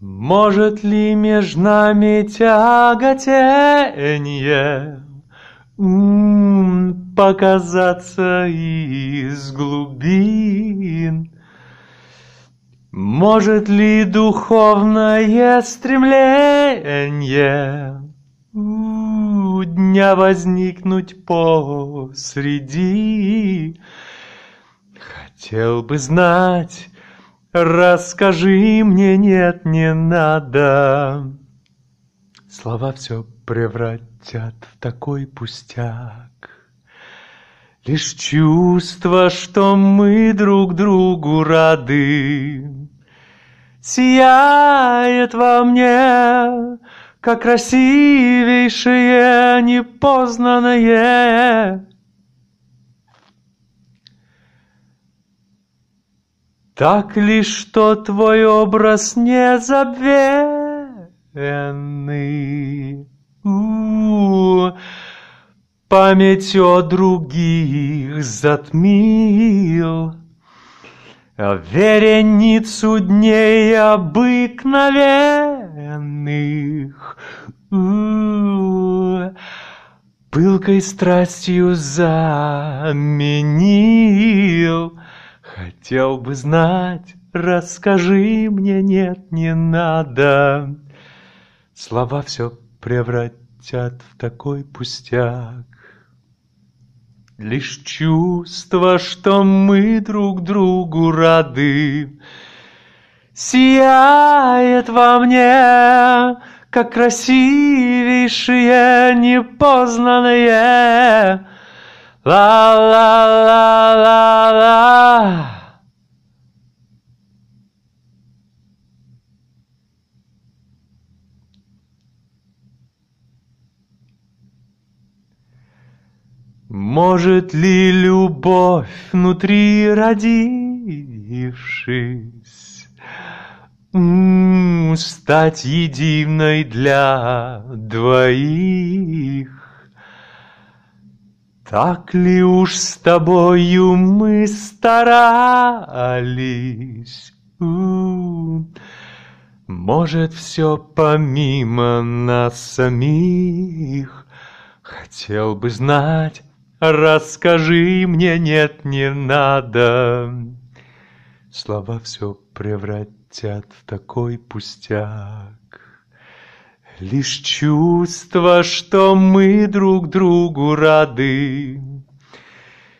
Может ли между нами тяготенье показаться из глубин? Может ли духовное стремление у дня возникнуть посреди? Хотел бы знать, Расскажи мне, нет, не надо. Слова все превратят в такой пустяк. Лишь чувство, что мы друг другу рады, Сияет во мне, как красивейшее непознанное. Так ли, что твой образ незабвенный? У Память о других затмил. Вереницу дней обыкновенных У Пылкой страстью заменил Хотел бы знать, расскажи мне, нет, не надо. Слова все превратят в такой пустяк. Лишь чувство, что мы друг другу рады, Сияет во мне, как красивейшие непознанные. Ла-ла-ла-ла. Может ли любовь внутри родившись стать единой для двоих? Так ли уж с тобою мы старались? У-у-у. Может, все помимо нас самих? Хотел бы знать, расскажи мне, нет, не надо. Слова все превратят в такой пустяк. Лишь чувство, что мы друг другу рады,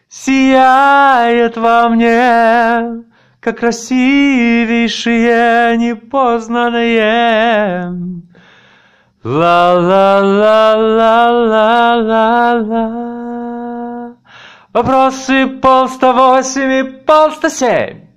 Сияет во мне, как красивейшие непознанные. Ла-ла-ла-ла-ла-ла-ла. Вопросы полста восемь и полста семь.